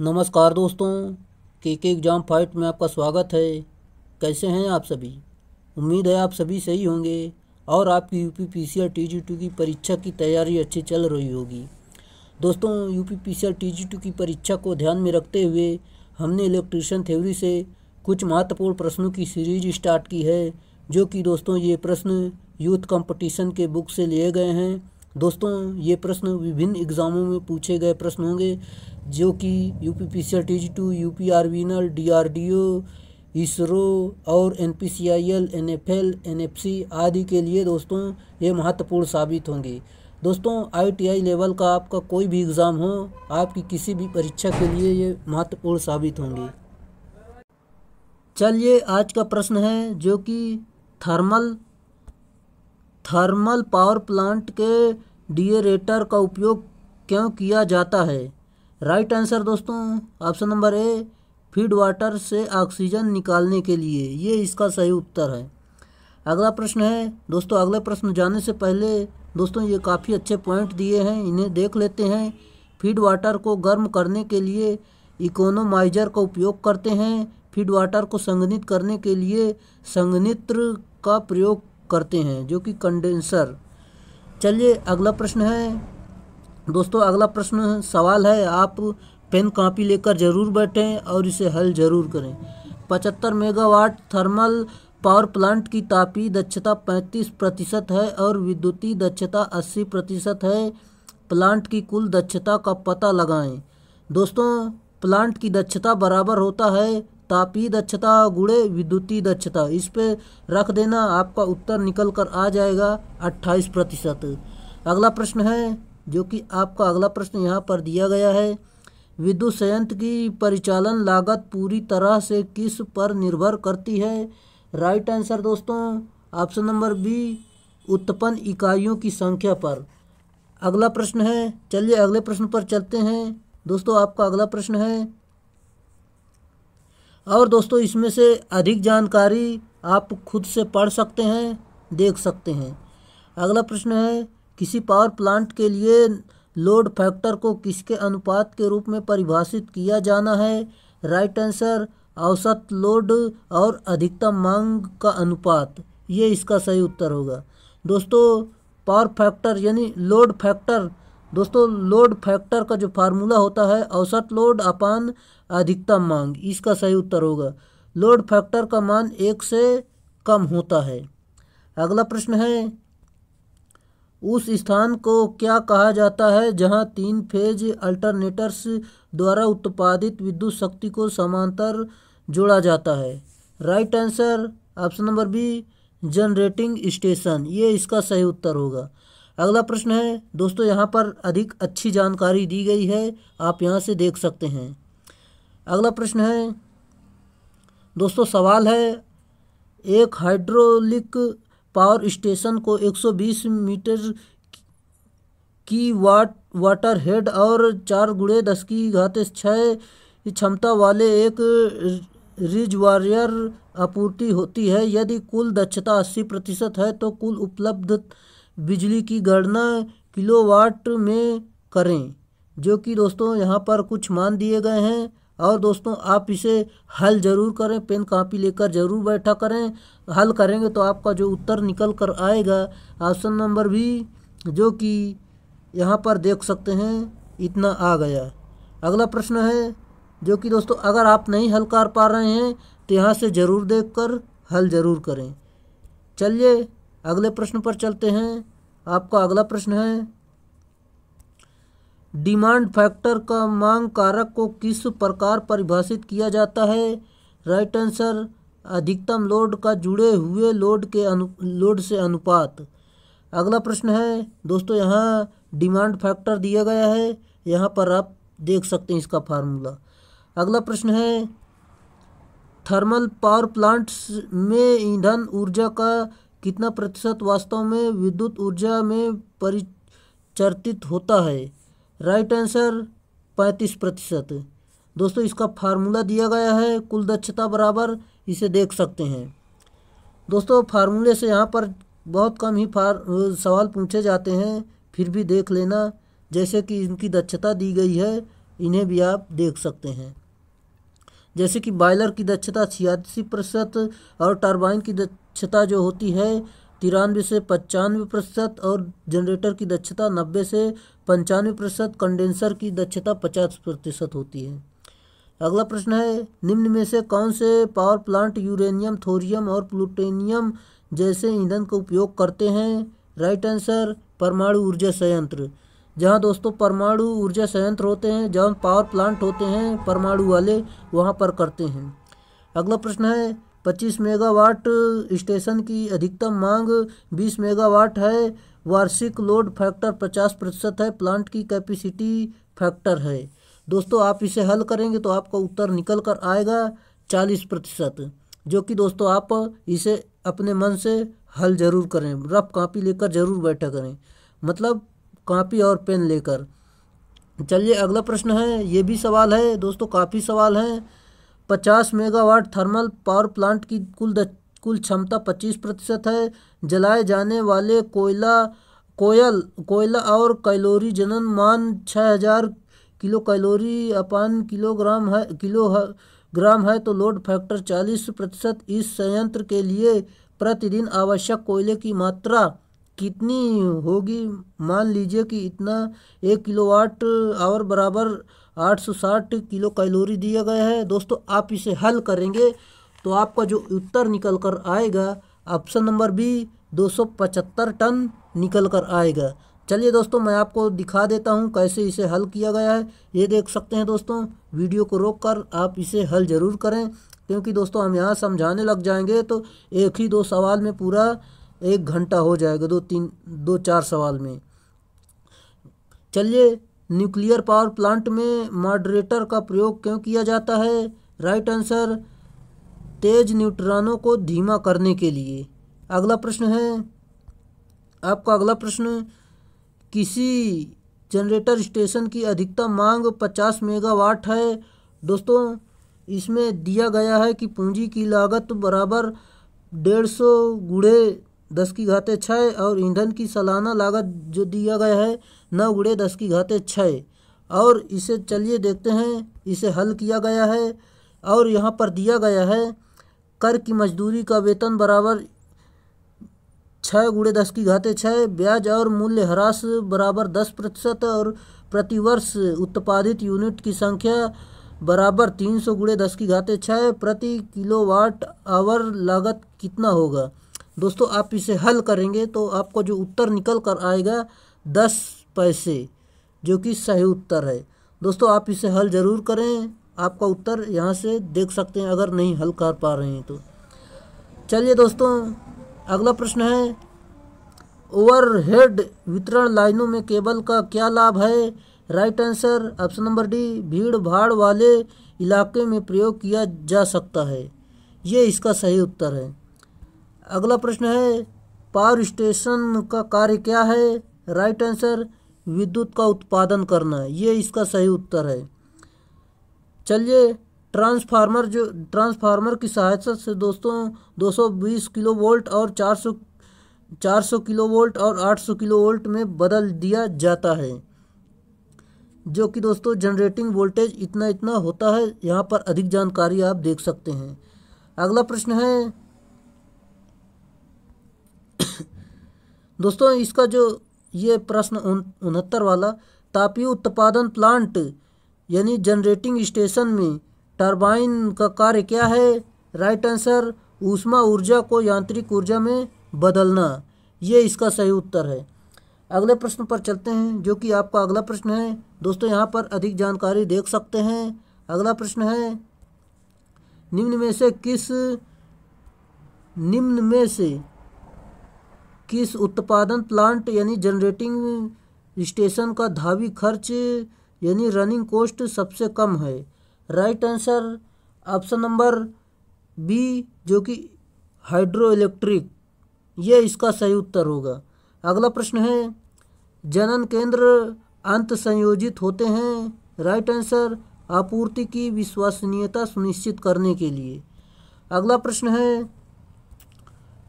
नमस्कार दोस्तों के के एग्ज़ाम फाइट में आपका स्वागत है कैसे हैं आप सभी उम्मीद है आप सभी सही होंगे और आपकी U P P C R T G two की परीक्षा की तैयारी अच्छी चल रही होगी दोस्तों U P P C R T G two की परीक्षा को ध्यान में रखते हुए हमने इलेक्ट्रिशियन थ्योरी से कुछ महत्वपूर्ण प्रश्नों की सीरीज स्टार्ट की है जो कि दोस्तों ये प्रश्न यूथ कंपटीशन के बुक से लिए गए हैं दोस्तों ये प्रश्न विभिन्न एग्ज़ामों में पूछे गए प्रश्न होंगे जो कि U P P C R T G two U P R आर्बिनल D R D O ISRO और N P C I L N F L N F C आदि के लिए दोस्तों ये महत्वपूर्ण साबित होंगे दोस्तों आई टी आई लेवल का आपका कोई भी एग्ज़ाम हो आपकी किसी भी परीक्षा के लिए ये महत्वपूर्ण साबित होंगे चलिए आज का प्रश्न है जो कि थर्मल थर्मल पावर प्लांट के डिएरेटर का उपयोग क्यों किया जाता है राइट आंसर दोस्तों option number A feed water से ऑक्सीजन निकालने के लिए ये इसका सही उत्तर है अगला प्रश्न है दोस्तों अगले प्रश्न जाने से पहले दोस्तों ये काफ़ी अच्छे पॉइंट दिए हैं इन्हें देख लेते हैं फीड वाटर को गर्म करने के लिए इकोनोमाइजर का उपयोग करते हैं फीड वाटर को संगणित करने के लिए संगनित्र का प्रयोग करते हैं जो कि कंडेंसर चलिए अगला प्रश्न है दोस्तों अगला प्रश्न सवाल है आप पेन कॉपी लेकर ज़रूर बैठें और इसे हल ज़रूर करें पचहत्तर मेगावाट थर्मल पावर प्लांट की तापी दक्षता 35 प्रतिशत है और विद्युतीय दक्षता 80 प्रतिशत है प्लांट की कुल दक्षता का पता लगाएं दोस्तों प्लांट की दक्षता बराबर होता है तापी दक्षता गुड़े विद्युतीय दक्षता इस पर रख देना आपका उत्तर निकल कर आ जाएगा अट्ठाईस प्रतिशत अगला प्रश्न है जो कि आपका अगला प्रश्न यहाँ पर दिया गया है विद्युत संयंत्र की परिचालन लागत पूरी तरह से किस पर निर्भर करती है राइट आंसर दोस्तों ऑप्शन नंबर बी उत्पन्न इकाइयों की संख्या पर अगला प्रश्न है चलिए अगले प्रश्न पर चलते हैं दोस्तों आपका अगला प्रश्न है और दोस्तों इसमें से अधिक जानकारी आप खुद से पढ़ सकते हैं देख सकते हैं अगला प्रश्न है किसी पावर प्लांट के लिए लोड फैक्टर को किसके अनुपात के रूप में परिभाषित किया जाना है राइट आंसर औसत लोड और अधिकतम मांग का अनुपात ये इसका सही उत्तर होगा दोस्तों पावर फैक्टर यानी लोड फैक्टर दोस्तों लोड फैक्टर का जो फार्मूला होता है औसत लोड अपान अधिकतम मांग इसका सही उत्तर होगा लोड फैक्टर का मान एक से कम होता है अगला प्रश्न है उस स्थान को क्या कहा जाता है जहां तीन फेज अल्टरनेटर्स द्वारा उत्पादित विद्युत शक्ति को समांतर जोड़ा जाता है right answer option number B generating station ये इसका सही उत्तर होगा अगला प्रश्न है दोस्तों यहाँ पर अधिक अच्छी जानकारी दी गई है आप यहाँ से देख सकते हैं अगला प्रश्न है दोस्तों सवाल है एक हाइड्रोलिक पावर स्टेशन को 120 मीटर की वाट वाटर हेड और चार गुड़े दस की घात छः क्षमता वाले एक रिज वॉरियर आपूर्ति होती है यदि कुल दक्षता अस्सी प्रतिशत है तो कुल उपलब्ध बिजली की गणना किलोवाट में करें जो कि दोस्तों यहाँ पर कुछ मान दिए गए हैं और दोस्तों आप इसे हल ज़रूर करें पेन कापी लेकर ज़रूर बैठा करें हल करेंगे तो आपका जो उत्तर निकल कर आएगा ऑप्शन नंबर भी जो कि यहाँ पर देख सकते हैं इतना आ गया अगला प्रश्न है जो कि दोस्तों अगर आप नहीं हल कर पा रहे हैं तो यहाँ से ज़रूर देख कर हल ज़रूर करें चलिए अगले प्रश्न पर चलते हैं आपका अगला प्रश्न है डिमांड फैक्टर का मांग कारक को किस प्रकार परिभाषित किया जाता है राइट आंसर अधिकतम लोड का जुड़े हुए लोड के अनु लोड से अनुपात अगला प्रश्न है दोस्तों यहाँ डिमांड फैक्टर दिया गया है यहाँ पर आप देख सकते हैं इसका फार्मूला अगला प्रश्न है थर्मल पावर प्लांट्स में ईंधन ऊर्जा का कितना प्रतिशत वास्तव में विद्युत ऊर्जा में परिचर्तित होता है राइट आंसर पैंतीस प्रतिशत दोस्तों इसका फार्मूला दिया गया है कुल दक्षता बराबर इसे देख सकते हैं दोस्तों फार्मूले से यहाँ पर बहुत कम ही फार सवाल पूछे जाते हैं फिर भी देख लेना जैसे कि इनकी दक्षता दी गई है इन्हें भी आप देख सकते हैं जैसे कि बॉयलर की दक्षता छियासी प्रतिशत और टर्बाइन की दक्षता जो होती है तिरानवे से पचानवे प्रतिशत और जनरेटर की दक्षता नब्बे से पंचानवे प्रतिशत कंडेंसर की दक्षता पचास प्रतिशत होती है अगला प्रश्न है निम्न में से कौन से पावर प्लांट यूरेनियम थोरियम और प्लूटेनियम जैसे ईंधन का उपयोग करते हैं राइट आंसर परमाणु ऊर्जा संयंत्र जहाँ दोस्तों परमाणु ऊर्जा संयंत्र होते हैं जहाँ पावर प्लांट होते हैं परमाणु वाले वहाँ पर करते हैं अगला प्रश्न है 25 मेगावाट स्टेशन की अधिकतम मांग 20 मेगावाट है वार्षिक लोड फैक्टर 50 प्रतिशत है प्लांट की कैपेसिटी फैक्टर है दोस्तों आप इसे हल करेंगे तो आपका उत्तर निकल कर आएगा 40 प्रतिशत जो कि दोस्तों आप इसे अपने मन से हल ज़रूर करें रफ कापी लेकर ज़रूर बैठा करें मतलब कापी और पेन लेकर चलिए अगला प्रश्न है ये भी सवाल है दोस्तों काफ़ी सवाल हैं पचास मेगावाट थर्मल पावर प्लांट की कुल कुल क्षमता पच्चीस प्रतिशत है जलाए जाने वाले कोयला कोयल कोयला और कैलोरी जनन मान छः हजार किलो कैलोरी अपान किलोग्राम है किलो है, ग्राम है तो लोड फैक्टर चालीस प्रतिशत इस संयंत्र के लिए प्रतिदिन आवश्यक कोयले की मात्रा कितनी होगी मान लीजिए कि इतना एक किलोवाट आवर बराबर 860 किलो कैलोरी दिया गया है दोस्तों आप इसे हल करेंगे तो आपका जो उत्तर निकल कर आएगा ऑप्शन नंबर बी 275 टन निकल कर आएगा चलिए दोस्तों मैं आपको दिखा देता हूँ कैसे इसे हल किया गया है ये देख सकते हैं दोस्तों वीडियो को रोक कर आप इसे हल ज़रूर करें क्योंकि दोस्तों हम यहाँ समझाने लग जाएंगे तो एक ही दो सवाल में पूरा एक घंटा हो जाएगा दो तीन दो चार सवाल में चलिए न्यूक्लियर पावर प्लांट में मॉडरेटर का प्रयोग क्यों किया जाता है राइट आंसर तेज न्यूट्रॉनों को धीमा करने के लिए अगला प्रश्न है आपका अगला प्रश्न किसी जनरेटर स्टेशन की अधिकतम मांग 50 मेगावाट है दोस्तों इसमें दिया गया है कि पूंजी की लागत बराबर डेढ़ सौ गुड़े दस की घाते छः और ईंधन की सालाना लागत जो दिया गया है नौ गुड़े दस की घाते छः और इसे चलिए देखते हैं इसे हल किया गया है और यहाँ पर दिया गया है कर की मजदूरी का वेतन बराबर छः गुड़े दस की घाते छः ब्याज और मूल्य ह्रास बराबर दस प्रतिशत और प्रतिवर्ष उत्पादित यूनिट की संख्या बराबर तीन सौ गुड़े दस की घाते छः प्रति किलोवाट आवर लागत कितना होगा दोस्तों आप इसे हल करेंगे तो आपको जो उत्तर निकल कर आएगा दस पैसे जो कि सही उत्तर है दोस्तों आप इसे हल ज़रूर करें आपका उत्तर यहाँ से देख सकते हैं अगर नहीं हल कर पा रहे हैं तो चलिए दोस्तों अगला प्रश्न है ओवरहेड वितरण लाइनों में केबल का क्या लाभ है right answer option number D भीड़ भाड़ वाले इलाके में प्रयोग किया जा सकता है ये इसका सही उत्तर है अगला प्रश्न है पावर स्टेशन का कार्य क्या है राइट आंसर विद्युत का उत्पादन करना ये इसका सही उत्तर है चलिए ट्रांसफार्मर जो ट्रांसफार्मर की सहायता से दोस्तों 220 किलो वोल्ट और 400 400 किलो वोल्ट और 800 किलो वोल्ट में बदल दिया जाता है जो कि दोस्तों जनरेटिंग वोल्टेज इतना इतना होता है यहाँ पर अधिक जानकारी आप देख सकते हैं अगला प्रश्न है दोस्तों इसका जो ये प्रश्न उनहत्तर वाला तापीय उत्पादन प्लांट यानी जनरेटिंग स्टेशन में टरबाइन का कार्य क्या है राइट आंसर ऊष्मा ऊर्जा को यांत्रिक ऊर्जा में बदलना ये इसका सही उत्तर है अगले प्रश्न पर चलते हैं जो कि आपका अगला प्रश्न है दोस्तों यहाँ पर अधिक जानकारी देख सकते हैं अगला प्रश्न है निम्न में से किस निम्न में से किस उत्पादन प्लांट यानी जनरेटिंग स्टेशन का धावी खर्च यानी रनिंग कॉस्ट सबसे कम है right answer option number B जो कि हाइड्रो इलेक्ट्रिक ये इसका सही उत्तर होगा अगला प्रश्न है जनन केंद्र अंत संयोजित होते हैं राइट आंसर आपूर्ति की विश्वसनीयता सुनिश्चित करने के लिए अगला प्रश्न है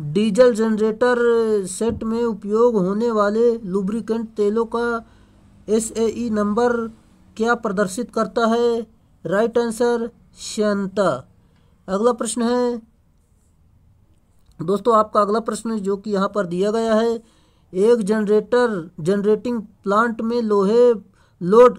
डीजल जनरेटर सेट में उपयोग होने वाले लुब्रिकेंट तेलों का एस नंबर क्या प्रदर्शित करता है राइट आंसर श्यंता अगला प्रश्न है दोस्तों आपका अगला प्रश्न जो कि यहाँ पर दिया गया है एक जनरेटर जनरेटिंग प्लांट में लोहे लोड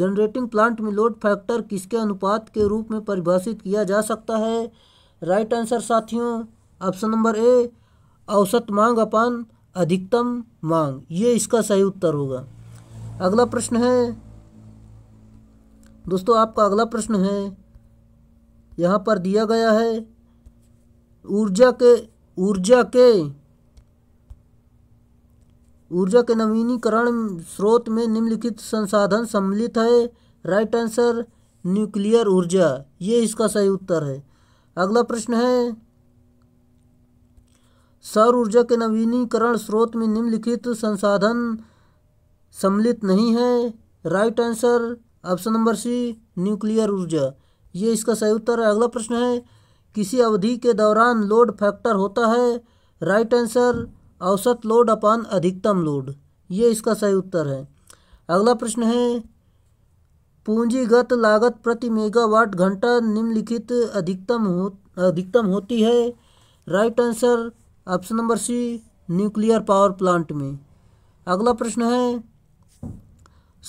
जनरेटिंग प्लांट में लोड फैक्टर किसके अनुपात के रूप में परिभाषित किया जा सकता है राइट आंसर साथियों ऑप्शन नंबर ए औसत मांग अपान अधिकतम मांग ये इसका सही उत्तर होगा अगला प्रश्न है दोस्तों आपका अगला प्रश्न है यहाँ पर दिया गया है ऊर्जा के ऊर्जा के ऊर्जा के नवीनीकरण स्रोत में निम्नलिखित संसाधन सम्मिलित है राइट आंसर न्यूक्लियर ऊर्जा ये इसका सही उत्तर है अगला प्रश्न है सौर ऊर्जा के नवीनीकरण स्रोत में निम्नलिखित संसाधन सम्मिलित नहीं है right answer option number C nuclear ऊर्जा ये इसका सही उत्तर है अगला प्रश्न है किसी अवधि के दौरान लोड फैक्टर होता है राइट आंसर औसत लोड अपान अधिकतम लोड ये इसका सही उत्तर है अगला प्रश्न है पूंजीगत लागत प्रति मेगावाट घंटा निम्नलिखित अधिकतम हो अधिकतम होती है right answer option number C nuclear power plant में अगला प्रश्न है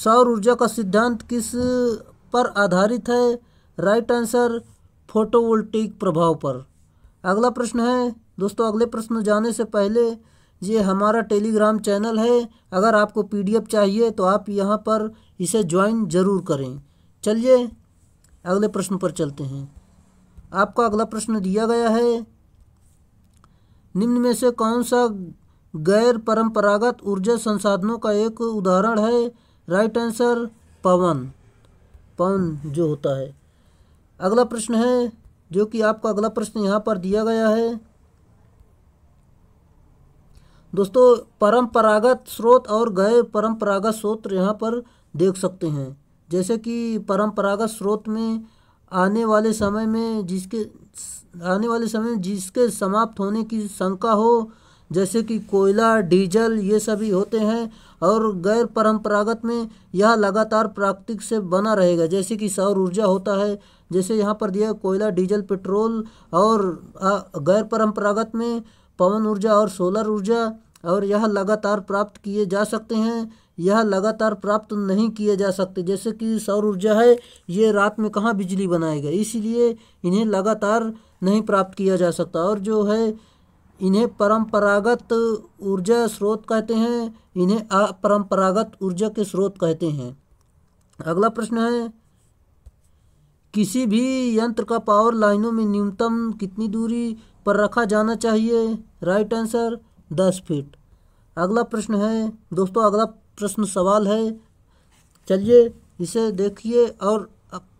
सौर ऊर्जा का सिद्धांत किस पर आधारित है राइट आंसर फोटोवोल्टिक प्रभाव पर अगला प्रश्न है दोस्तों अगले प्रश्न जाने से पहले ये हमारा टेलीग्राम चैनल है अगर आपको पीडीएफ चाहिए तो आप यहाँ पर इसे ज्वाइन ज़रूर करें चलिए अगले प्रश्न पर चलते हैं आपका अगला प्रश्न दिया गया है निम्न में से कौन सा गैर परंपरागत ऊर्जा संसाधनों का एक उदाहरण है राइट आंसर पवन पवन जो होता है अगला प्रश्न है जो कि आपका अगला प्रश्न यहाँ पर दिया गया है दोस्तों परंपरागत स्रोत और गैर परंपरागत स्रोत यहाँ पर देख सकते हैं जैसे कि परंपरागत स्रोत में आने वाले समय में जिसके आने वाले समय में जिसके समाप्त होने की शंका हो जैसे कि कोयला डीजल ये सभी होते हैं और गैर परंपरागत में यह लगातार प्राकृतिक से बना रहेगा जैसे कि सौर ऊर्जा होता है जैसे यहाँ पर दिया कोयला डीजल पेट्रोल और गैर परंपरागत में पवन ऊर्जा और सोलर ऊर्जा और यह लगातार प्राप्त किए जा सकते हैं यह लगातार प्राप्त नहीं किए जा सकते जैसे कि सौर ऊर्जा है ये रात में कहाँ बिजली बनाएगा इसीलिए इन्हें लगातार नहीं प्राप्त किया जा सकता और जो है इन्हें परंपरागत ऊर्जा स्रोत कहते हैं इन्हें अपरंपरागत ऊर्जा के स्रोत कहते हैं अगला प्रश्न है किसी भी यंत्र का पावर लाइनों में न्यूनतम कितनी दूरी पर रखा जाना चाहिए राइट आंसर दस फीट अगला प्रश्न है दोस्तों अगला प्रश्न सवाल है चलिए इसे देखिए और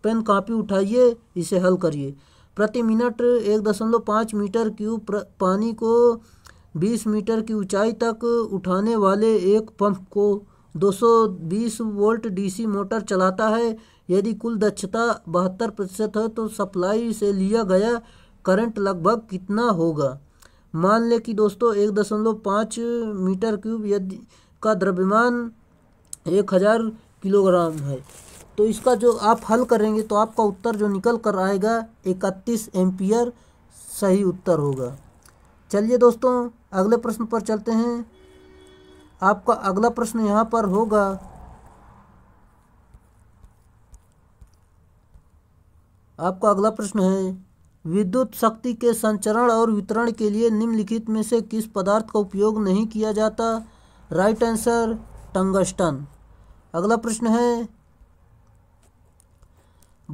पेन कॉपी उठाइए इसे हल करिए प्रति मिनट एक दशमलव पाँच मीटर क्यूब पानी को बीस मीटर की ऊंचाई तक उठाने वाले एक पंप को 220 वोल्ट डीसी मोटर चलाता है यदि कुल दक्षता बहत्तर प्रतिशत है तो सप्लाई से लिया गया करंट लगभग कितना होगा मान लें कि दोस्तों एक दशमलव पाँच मीटर क्यूब यदि का द्रव्यमान एक हज़ार किलोग्राम है तो इसका जो आप हल करेंगे तो आपका उत्तर जो निकल कर आएगा इकतीस एम्पियर सही उत्तर होगा चलिए दोस्तों अगले प्रश्न पर चलते हैं आपका अगला प्रश्न यहाँ पर होगा आपका अगला प्रश्न है विद्युत शक्ति के संचरण और वितरण के लिए निम्नलिखित में से किस पदार्थ का उपयोग नहीं किया जाता राइट आंसर टंगस्टन अगला प्रश्न है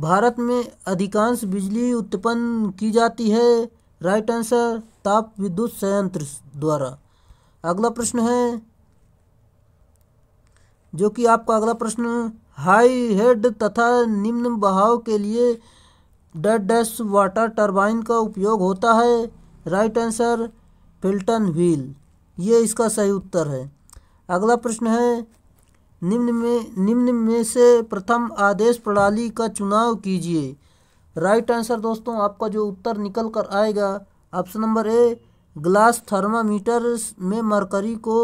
भारत में अधिकांश बिजली उत्पन्न की जाती है राइट आंसर ताप विद्युत संयंत्र द्वारा अगला प्रश्न है जो कि आपका अगला प्रश्न हाई हेड तथा निम्न बहाव के लिए डेड डैश वाटर टरबाइन का उपयोग होता है राइट आंसर फिल्टन व्हील ये इसका सही उत्तर है अगला प्रश्न है निम्न में निम्न में से प्रथम आदेश प्रणाली का चुनाव कीजिए राइट आंसर दोस्तों आपका जो उत्तर निकल कर आएगा option number A glass thermometer में मरकरी को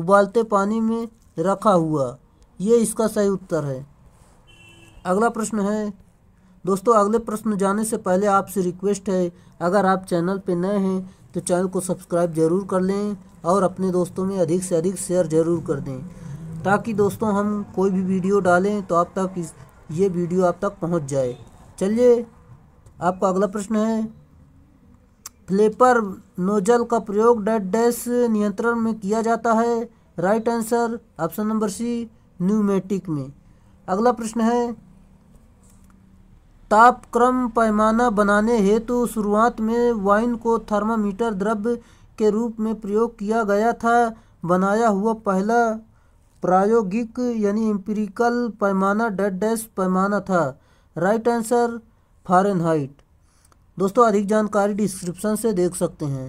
उबालते पानी में रखा हुआ ये इसका सही उत्तर है अगला प्रश्न है दोस्तों अगले प्रश्न जाने से पहले आपसे रिक्वेस्ट है अगर आप चैनल पर नए हैं तो चैनल को सब्सक्राइब ज़रूर कर लें और अपने दोस्तों में अधिक से अधिक शेयर ज़रूर कर दें ताकि दोस्तों हम कोई भी वीडियो डालें तो आप तक इस ये वीडियो आप तक पहुंच जाए चलिए आपका अगला प्रश्न है फ्लेपर नोजल का प्रयोग डेट डैश नियंत्रण में किया जाता है right answer option number C pneumatic में अगला प्रश्न है तापक्रम पैमाना बनाने हेतु शुरुआत में वाइन को थर्मामीटर द्रव्य के रूप में प्रयोग किया गया था बनाया हुआ पहला प्रायोगिक यानी एम्पिरिकल पैमाना डेड डैश पैमाना था राइट आंसर फारेनहाइट दोस्तों अधिक जानकारी डिस्क्रिप्शन से देख सकते हैं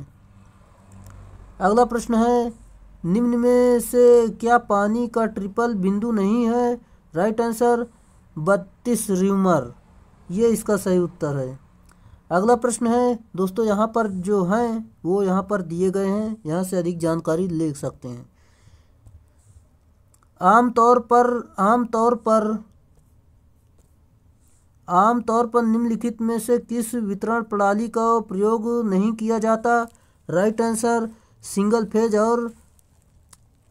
अगला प्रश्न है निम्न में से क्या पानी का ट्रिपल बिंदु नहीं है राइट आंसर बत्तीस र्यूमर ये इसका सही उत्तर है अगला प्रश्न है दोस्तों यहाँ पर जो हैं वो यहाँ पर दिए गए हैं यहाँ से अधिक जानकारी ले सकते हैं आम तौर पर आम तौर पर आम तौर पर निम्नलिखित में से किस वितरण प्रणाली का प्रयोग नहीं किया जाता राइट आंसर सिंगल फेज और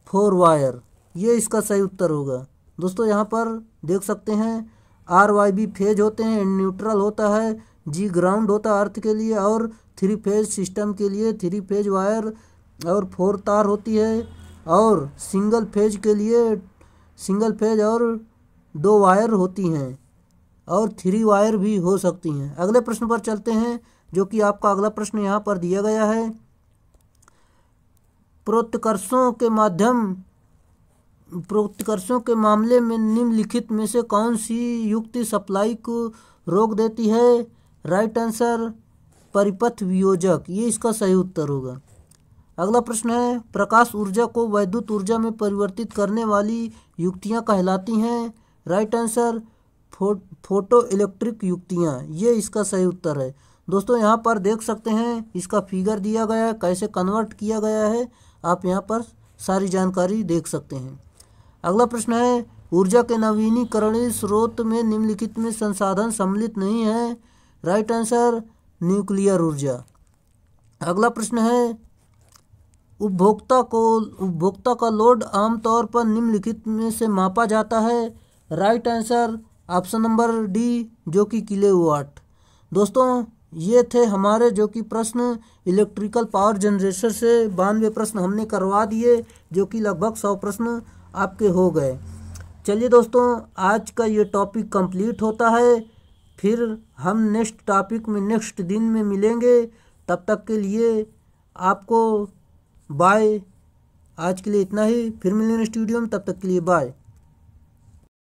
फोर वायर ये इसका सही उत्तर होगा दोस्तों यहाँ पर देख सकते हैं आर वाई बी फेज होते हैं न्यूट्रल होता है जी ग्राउंड होता है अर्थ के लिए और थ्री फेज सिस्टम के लिए थ्री फेज वायर और फोर तार होती है और सिंगल फेज के लिए सिंगल फेज और दो वायर होती हैं और थ्री वायर भी हो सकती हैं अगले प्रश्न पर चलते हैं जो कि आपका अगला प्रश्न यहाँ पर दिया गया है प्रोत्कर्षों के माध्यम प्रोत्कर्षों के मामले में निम्नलिखित में से कौन सी युक्ति सप्लाई को रोक देती है राइट आंसर परिपथ वियोजक ये इसका सही उत्तर होगा अगला प्रश्न है प्रकाश ऊर्जा को वैद्युत ऊर्जा में परिवर्तित करने वाली युक्तियाँ कहलाती हैं राइट आंसर फो फोटो इलेक्ट्रिक युक्तियाँ ये इसका सही उत्तर है दोस्तों यहाँ पर देख सकते हैं इसका फिगर दिया गया है कैसे कन्वर्ट किया गया है आप यहाँ पर सारी जानकारी देख सकते हैं अगला प्रश्न है ऊर्जा के नवीनीकरणीय स्रोत में निम्नलिखित में संसाधन सम्मिलित नहीं है राइट आंसर न्यूक्लियर ऊर्जा अगला प्रश्न है उपभोक्ता को उपभोक्ता का लोड आमतौर पर निम्नलिखित में से मापा जाता है right answer option number D जो कि किले वाट दोस्तों ये थे हमारे जो कि प्रश्न इलेक्ट्रिकल पावर जनरेटर से बानवे प्रश्न हमने करवा दिए जो कि लगभग सौ प्रश्न आपके हो गए चलिए दोस्तों आज का ये टॉपिक कंप्लीट होता है फिर हम नेक्स्ट टॉपिक में नेक्स्ट दिन में मिलेंगे तब तक के लिए आपको बाय आज के लिए इतना ही फिर मिलेंगे स्टूडियो में तब तक के लिए बाय